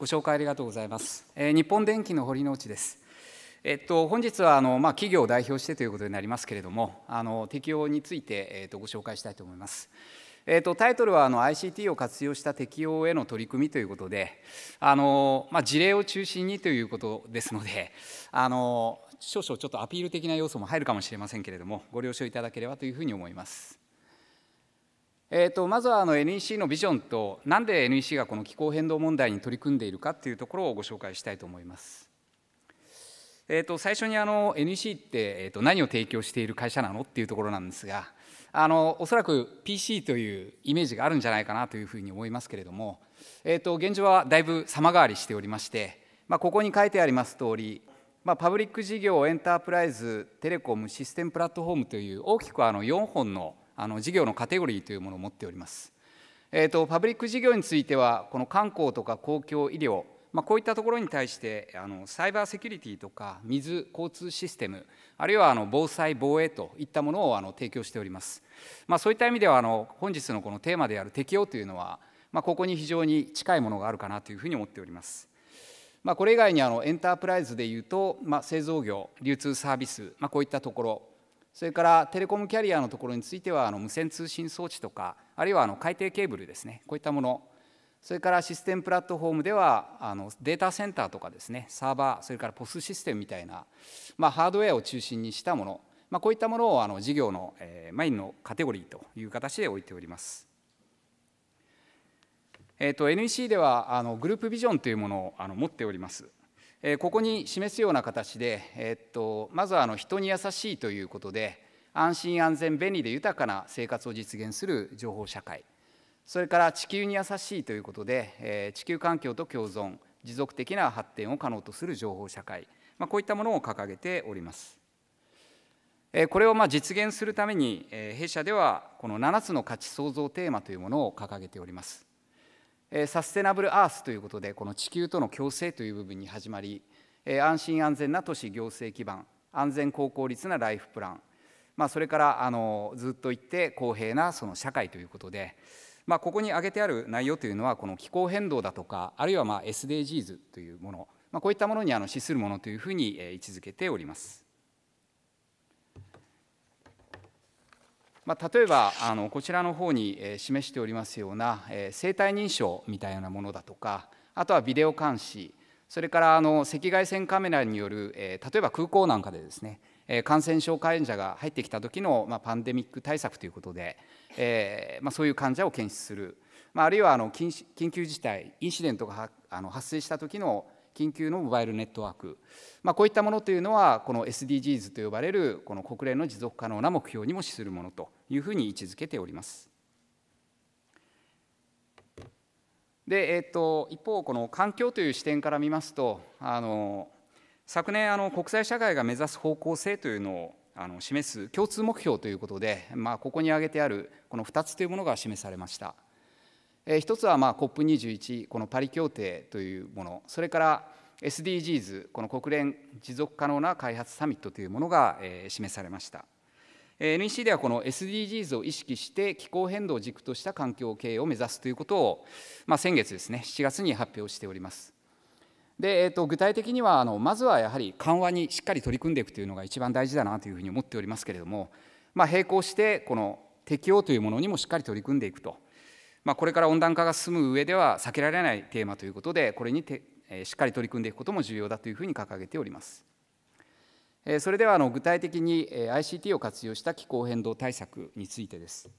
ご紹介ありがとうございます。えー、日本電機の堀之内です。えっと、本日はあの、まあ、企業を代表してということになりますけれどもあの適用について、えっと、ご紹介したいと思います。えっと、タイトルはあの ICT を活用した適用への取り組みということであの、まあ、事例を中心にということですのであの少々ちょっとアピール的な要素も入るかもしれませんけれどもご了承いただければというふうに思います。えーと、まずはあの NEC のビジョンとなんで NEC がこの気候変動問題に取り組んでいるかというところをご紹介したいと思います。えーと、最初にあの NEC って、えと何を提供している会社なのっていうところなんですがあのおそらく PC というイメージがあるんじゃないかなというふうに思いますけれども、えーと、と現状はだいぶ様変わりしておりまして、まあ、ここに書いてあります通りまあ、パブリック事業エンタープライズテレコムシステムプラットフォームという大きくあの4本のあの事業のカテゴリーというものを持っております。えーと、パブリック事業についてはこの観光とか公共医療、まあ、こういったところに対してあのサイバーセキュリティとか水交通システムあるいはあの防災防衛といったものをあの提供しております、まあ、そういった意味ではあの本日のこのテーマである適用というのは、まあ、ここに非常に近いものがあるかなというふうに思っております。まあ、これ以外にあのエンタープライズでいうと、まあ、製造業流通サービス、まあ、こういったところそれからテレコムキャリアのところについてはあの無線通信装置とかあるいはあの海底ケーブルですねこういったものそれからシステムプラットフォームではあのデータセンターとかですねサーバーそれから POS システムみたいな、まあ、ハードウェアを中心にしたもの、まあ、こういったものをあの事業の、えー、メインのカテゴリーという形で置いております。えーと、NEC ではあのグループビジョンというものをあの持っております。えここに示すような形で、えっと、まずはあの人に優しいということで安心安全便利で豊かな生活を実現する情報社会それから地球に優しいということで、え地球環境と共存持続的な発展を可能とする情報社会、まあ、こういったものを掲げております。これをま実現するために弊社ではこの7つの価値創造テーマというものを掲げております。サステナブルアースということでこの地球との共生という部分に始まり安心安全な都市行政基盤安全高効率なライフプラン、まあ、それからあのずっと言って公平なその社会ということで、まあ、ここに挙げてある内容というのはこの気候変動だとかあるいはま SDGs というもの、まあ、こういったものにあの資するものというふうに位置づけております。まあ、例えばあのこちらの方に、え示しておりますような、え生体認証みたいなものだとかあとはビデオ監視それからあの赤外線カメラによる、え例えば空港なんかでですね感染症患者が入ってきた時の、まパンデミック対策ということで、えーまあ、そういう患者を検出する、まあ、あるいはあの緊急事態インシデントがあの発生した時の緊急のモバイルネットワーク、まあ、こういったものというのはこの SDGs と呼ばれるこの国連の持続可能な目標にも資するものというふうに位置づけております。で、えーと、一方この環境という視点から見ますとあの昨年あの国際社会が目指す方向性というのをあの示す共通目標ということで、まあ、ここに挙げてあるこの2つというものが示されました。一つはま COP21 このパリ協定というものそれから SDGs この国連持続可能な開発サミットというものが示されました NEC ではこの SDGs を意識して気候変動を軸とした環境経営を目指すということを、まあ、先月ですね7月に発表しておりますで、えー、と具体的にはあのまずはやはり緩和にしっかり取り組んでいくというのが一番大事だなというふうに思っておりますけれども、まあ、並行してこの適応というものにもしっかり取り組んでいくとまあ、これから温暖化が進む上では避けられないテーマということでこれにてしっかり取り組んでいくことも重要だというふうに掲げております。それではあの具体的に ICT を活用した気候変動対策についてです。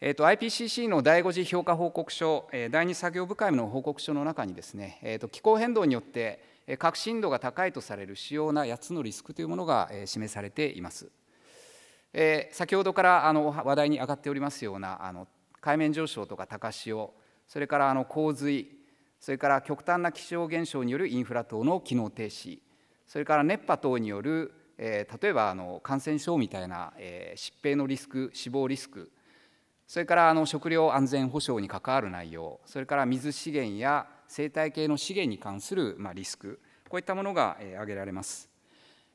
えー、と IPCC の第5次評価報告書、第2作業部会の報告書の中にですね、えー、と気候変動によって革新度が高いとされる主要な8つのリスクというものが示されています。えー、先ほどからあの話題に上がっておりますようなあの海面上昇とか高潮それからあの洪水それから極端な気象現象によるインフラ等の機能停止それから熱波等による、えー、例えばあの感染症みたいな、えー、疾病のリスク死亡リスクそれからあの食料安全保障に関わる内容それから水資源や生態系の資源に関する、まあ、リスクこういったものが、えー、挙げられます。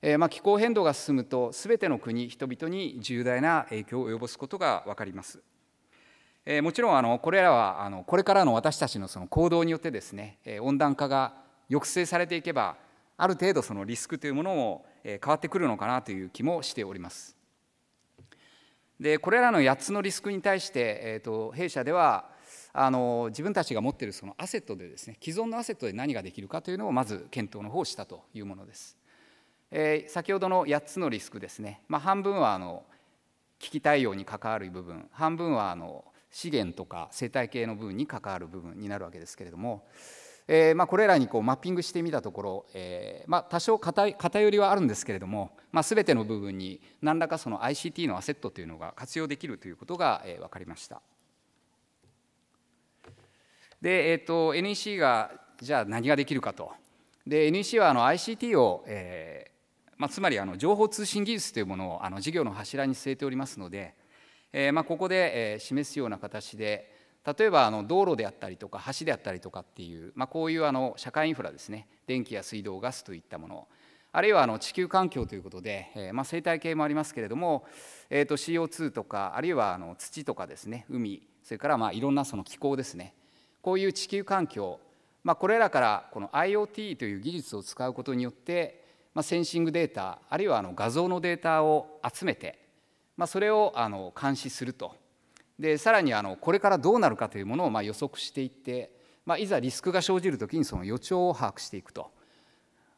えまあ、気候変動が進むと全ての国人々に重大な影響を及ぼすことが分かります。えもちろんあのこれらはあのこれからの私たちのその行動によってですね、え温暖化が抑制されていけばある程度そのリスクというものも、え変わってくるのかなという気もしております。でこれらの8つのリスクに対して、えーと、と弊社ではあの自分たちが持っているそのアセットでですね既存のアセットで何ができるかというのをまず検討の方をしたというものです。えー、先ほどの8つのリスクですね、まあ、半分はあの危機対応に関わる部分半分はあの資源とか生態系の部分に関わる部分になるわけですけれども、えーまあ、これらにこうマッピングしてみたところ、えーまあ、多少偏りはあるんですけれども、まあ、全ての部分に何らかその ICT のアセットというのが活用できるということが、えー、分かりました。で、えーと、NEC がじゃあ何ができるかと。で NEC はあの ICT を、えーまあ、つまりあの情報通信技術というものをあの事業の柱に据えておりますので、えー、まあここで、え示すような形で例えばあの道路であったりとか橋であったりとかっていう、まあ、こういうあの社会インフラですね電気や水道ガスといったものあるいはあの地球環境ということで、えー、まあ生態系もありますけれども、えー、と CO2 とかあるいはあの土とかですね海それからまあいろんなその気候ですねこういう地球環境、まあ、これらからこの IoT という技術を使うことによってまあ、センシングデータあるいはあの画像のデータを集めて、まあ、それをあの監視するとでさらにあのこれからどうなるかというものをまあ予測していって、まあ、いざリスクが生じるときにその予兆を把握していくと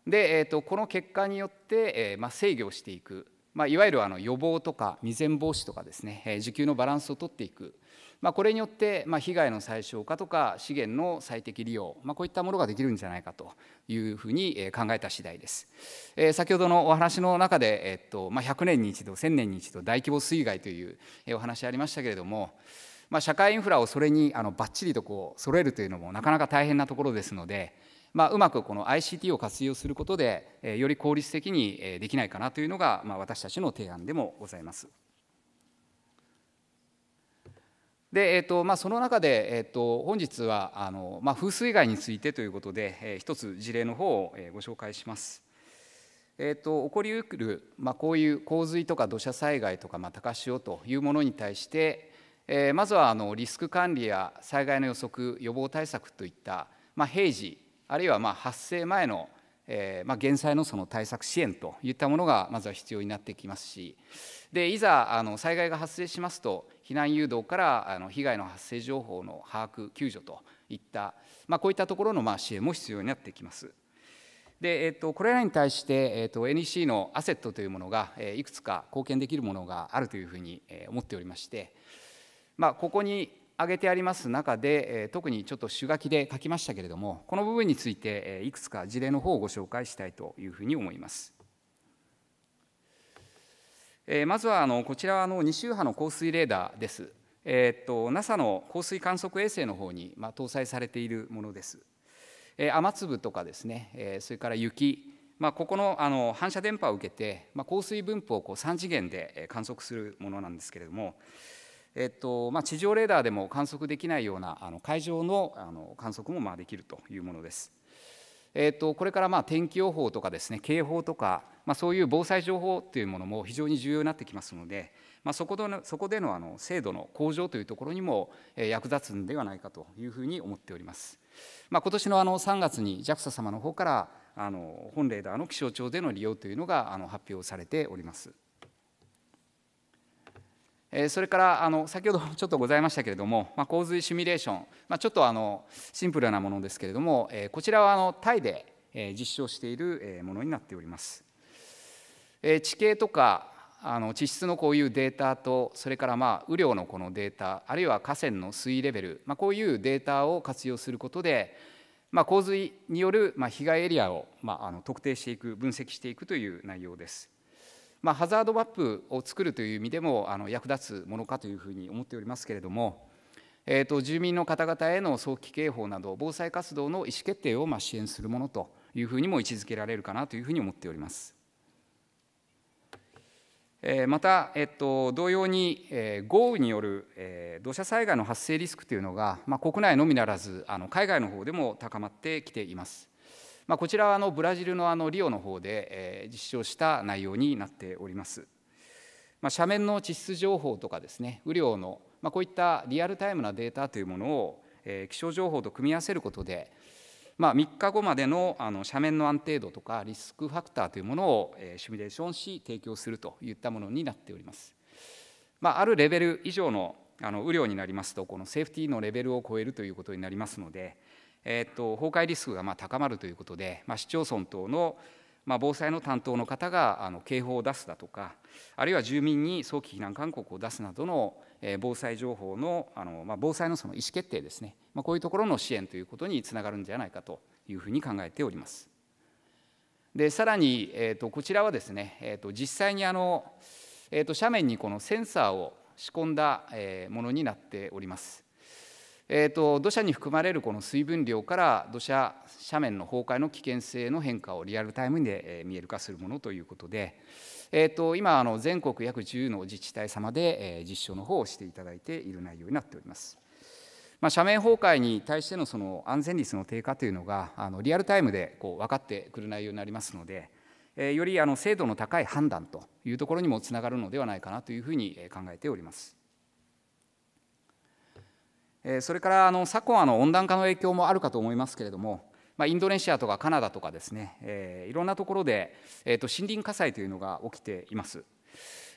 で、えー、とこの結果によって、えーまあ、制御していく、まあ、いわゆるあの予防とか未然防止とかですね、えー、需給のバランスをとっていく、まあ、これによって、まあ、被害の最小化とか資源の最適利用、まあ、こういったものができるんじゃないかというふうに考えた次第です。えー、先ほどのお話の中で、えっとまあ、100年に一度1000年に一度大規模水害というお話ありましたけれども、まあ、社会インフラをそれにあのばっちりとこう揃えるというのもなかなか大変なところですので、まあ、うまくこの ICT を活用することで、えより効率的にできないかなというのが、まあ、私たちの提案でもございます。でえーとまあ、その中で、えーと、本日はあの、まあ、風水害についてということで、えー、一つ事例の方を、えご紹介します。えーと、起こりうる、まあ、こういう洪水とか土砂災害とか、まあ、高潮というものに対して、えー、まずはあのリスク管理や災害の予測予防対策といった、まあ、平時あるいはまあ発生前のえーまあ、減災のその対策支援といったものがまずは必要になってきますしでいざあの災害が発生しますと避難誘導からあの被害の発生情報の把握救助といった、まあ、こういったところのまあ支援も必要になってきます。でえー、とこれらに対して、えー、と NEC のアセットというものが、えー、いくつか貢献できるものがあるというふうに、えー、思っておりまして、まあ、ここに挙げてあります中で特にちょっと手書きで書きましたけれどもこの部分についていくつか事例の方をご紹介したいというふうに思います。まずはあのこちらはあの2周波の降水レーダーです。えっと NASA の降水観測衛星の方にま搭載されているものです。え雨粒とかですね、えそれから雪、まあ、ここのあの反射電波を受けて、ま降水分布をこう3次元で観測するものなんですけれども、えっとまあ、地上レーダーでも観測できないようなあの海上のあの観測もまあできるというものです。えっとこれからまあ天気予報とかですね警報とか、まあ、そういう防災情報というものも非常に重要になってきますので、まあ、そこでのそこでのあの精度の向上というところにも役立つんではないかというふうに思っております。まあ、今年のあの3月に JAXA 様の方からあの本レーダーの気象庁での利用というのがあの発表されております。それからあの先ほど ちょっとございましたけれども、まあ、洪水シミュレーション、まあ、ちょっとあのシンプルなものですけれども、えこちらはあのタイで、え実証しているものになっております。え地形とかあの地質のこういうデータとそれからまあ雨量のこのデータあるいは河川の水位レベル、まあ、こういうデータを活用することで、まあ、洪水によるまあ被害エリアをまああの特定していく分析していくという内容です。まあ、ハザードマップを作るという意味でもあの役立つものかというふうに思っておりますけれども、えー、と住民の方々への早期警報など防災活動の意思決定をまあ支援するものというふうにも位置づけられるかなというふうに思っております。また、えっと、同様に、えー、豪雨による、えー、土砂災害の発生リスクというのが、まあ、国内のみならずあの海外の方でも高まってきています。まあ、こちらはあのブラジルのあのリオの方で、え実証した内容になっております。まあ、斜面の地質情報とかですね雨量の、まあ、こういったリアルタイムなデータというものを、え気象情報と組み合わせることで、まあ、3日後までのあの斜面の安定度とかリスクファクターというものを、えシミュレーションし提供するといったものになっております。まあ、あるレベル以上のあの雨量になりますとこのセーフティーのレベルを超えるということになりますので、えー、と崩壊リスクがま高まるということで、まあ、市町村等のま防災の担当の方があの警報を出すだとかあるいは住民に早期避難勧告を出すなどの防災情報のあの、まあ、防災のその意思決定ですね、まあ、こういうところの支援ということにつながるんじゃないかというふうに考えております。でさらに、えーと、こちらはですね、えーと、実際にあの、えーと、と斜面にこのセンサーを仕込んだものになっております。えーと、土砂に含まれるこの水分量から土砂斜面の崩壊の危険性の変化をリアルタイムで見える化するものということで、えーと、今あの全国約10の自治体様で、実証の方をしていただいている内容になっております。まあ、斜面崩壊に対してのその安全率の低下というのがあのリアルタイムでこう分かってくる内容になりますので、えよりあの精度の高い判断というところにもつながるのではないかなというふうに考えております。それからあの昨今の温暖化の影響もあるかと思いますけれども、まあ、インドネシアとかカナダとかですね、えー、いろんなところで、えー、と森林火災というのが起きています。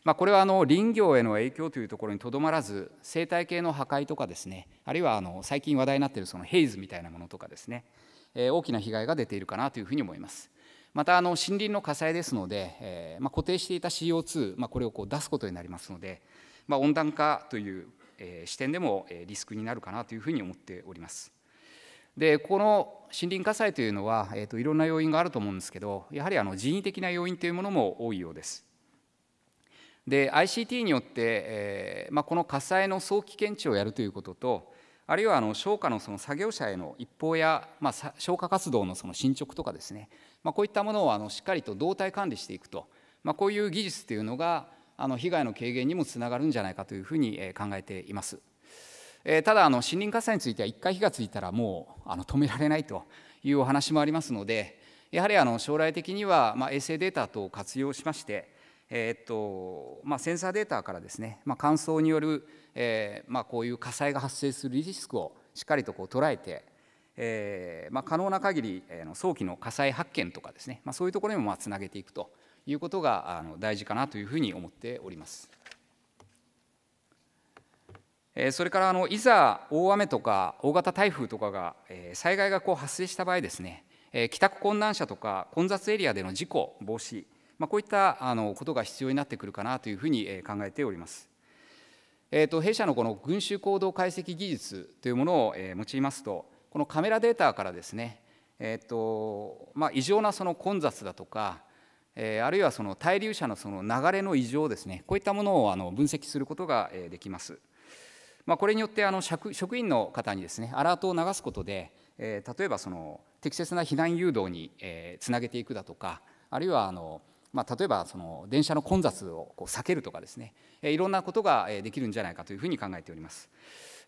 まあ、これはあの林業への影響というところにとどまらず生態系の破壊とかですねあるいはあの最近話題になっているそのヘイズみたいなものとかですね、えー、大きな被害が出ているかなというふうに思います。またあの森林の火災ですので、えーまあ、固定していた CO2、まあ、これをこう出すことになりますので、まあ、温暖化というえ視点でもリスクになるかなというふうに思っております。でこの森林火災というのは、えーと、といろんな要因があると思うんですけどやはりあの人為的な要因というものも多いようです。で ICT によって、えーまあ、この火災の早期検知をやるということとあるいはあの消火のその作業者への一報や、まあ、消火活動のその進捗とかですね、まあ、こういったものをあのしっかりと動態管理していくと、まあ、こういう技術というのがあの被害の軽減にもつながるんじゃないかというふうに考えています。えただあの森林火災については1回火がついたらもうあの止められないというお話もありますのでやはりあの将来的には、ま衛星データ等を活用しまして、えっとまセンサーデータからですね、ま乾燥による、えまこういう火災が発生するリスクをしっかりとこう捉えて、えま可能な限り、えー、早期の火災発見とかですね、まそういうところにもまあつなげていくということが大事かなというふうに思っております。それからあのいざ大雨とか大型台風とかが災害がこう発生した場合ですね帰宅困難者とか混雑エリアでの事故防止、まあ、こういったあのことが必要になってくるかなというふうに考えております。えー、と弊社のこの群衆行動解析技術というものを用いますとこのカメラデータからですね、えーとまあ、異常なその混雑だとかえあるいはその対流者のその流れの異常ですねこういったものをあの分析することができます。まあ、これによってあの職員の方にですねアラートを流すことで、え例えばその適切な避難誘導に、えつなげていくだとかあるいはあの、まあ、例えばその電車の混雑をこう避けるとかですね、えいろんなことができるんじゃないかというふうに考えております。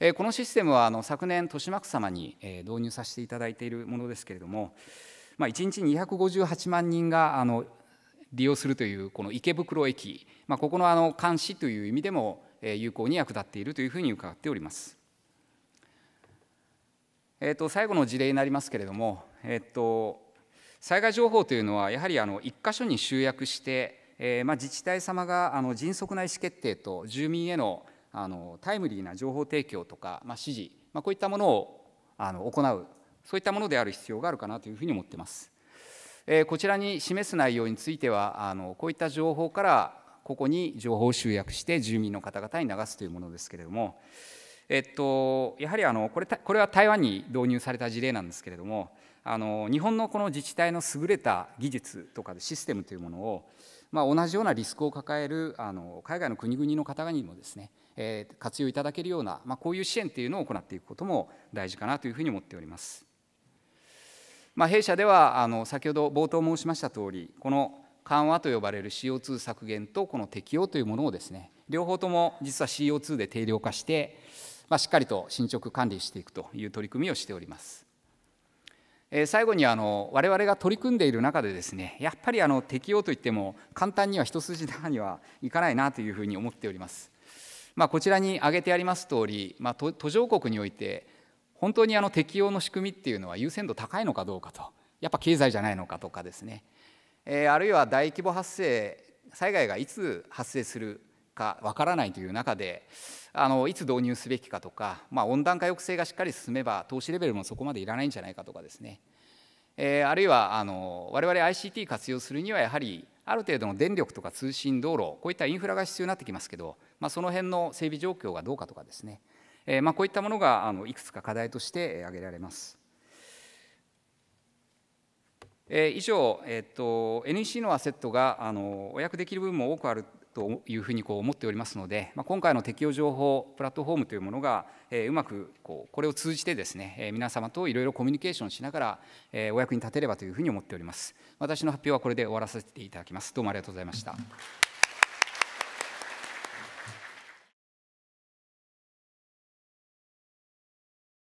えこのシステムはあの昨年豊島区様に、え導入させていただいているものですけれども、まあ、1日258万人があの利用するというこの池袋駅、まあ、ここのあの監視という意味でも有効に役立っているというふうに伺っております。えー、と最後の事例になりますけれども、えー、と災害情報というのはやはりあの1箇所に集約して、えまあ自治体様があの迅速な意思決定と住民へのあのタイムリーな情報提供とか、まあ、指示、まあ、こういったものをあの行うそういったものである必要があるかなというふうに思ってます。えこちらに示す内容についてはあのこういった情報からここに情報を集約して住民の方々に流すというものですけれども、えっと、やはりあのこれこれは台湾に導入された事例なんですけれどもあの日本のこの自治体の優れた技術とかシステムというものを、まあ、同じようなリスクを抱えるあの海外の国々の方々にもですね、えー、活用いただけるような、まあ、こういう支援というのを行っていくことも大事かなというふうに思っております。まあ、弊社ではあの先ほど冒頭申しました通りこの緩和と呼ばれる CO2 削減とこの適用というものをですね両方とも実は CO2 で定量化して、まあ、しっかりと進捗管理していくという取り組みをしております。えー、最後にあの我々が取り組んでいる中でですねやっぱりあの適用といっても簡単には一筋縄にはいかないなというふうに思っております。まあ、こちらに挙げてあります通り、まあ、途上国において本当にあの適用の仕組みっていうのは優先度高いのかどうかとやっぱ経済じゃないのかとかですね、えー、あるいは大規模発生災害がいつ発生するかわからないという中であのいつ導入すべきかとか、まあ、温暖化抑制がしっかり進めば投資レベルもそこまでいらないんじゃないかとかですね、えー、あるいはあの我々 ICT 活用するにはやはりある程度の電力とか通信道路こういったインフラが必要になってきますけど、まあ、その辺の整備状況がどうかとかですねえまあ、こういったものがあのいくつか課題として挙げられます。え以上、えっと、NEC のアセットがあのお役できる部分も多くあるというふうにこう思っておりますので、まあ、今回の適用情報プラットフォームというものが、えうまくこうこれを通じてですね、え皆様といろいろコミュニケーションしながら、えお役に立てればというふうに思っております私の発表はこれで終わらせていただきますどうもありがとうございました。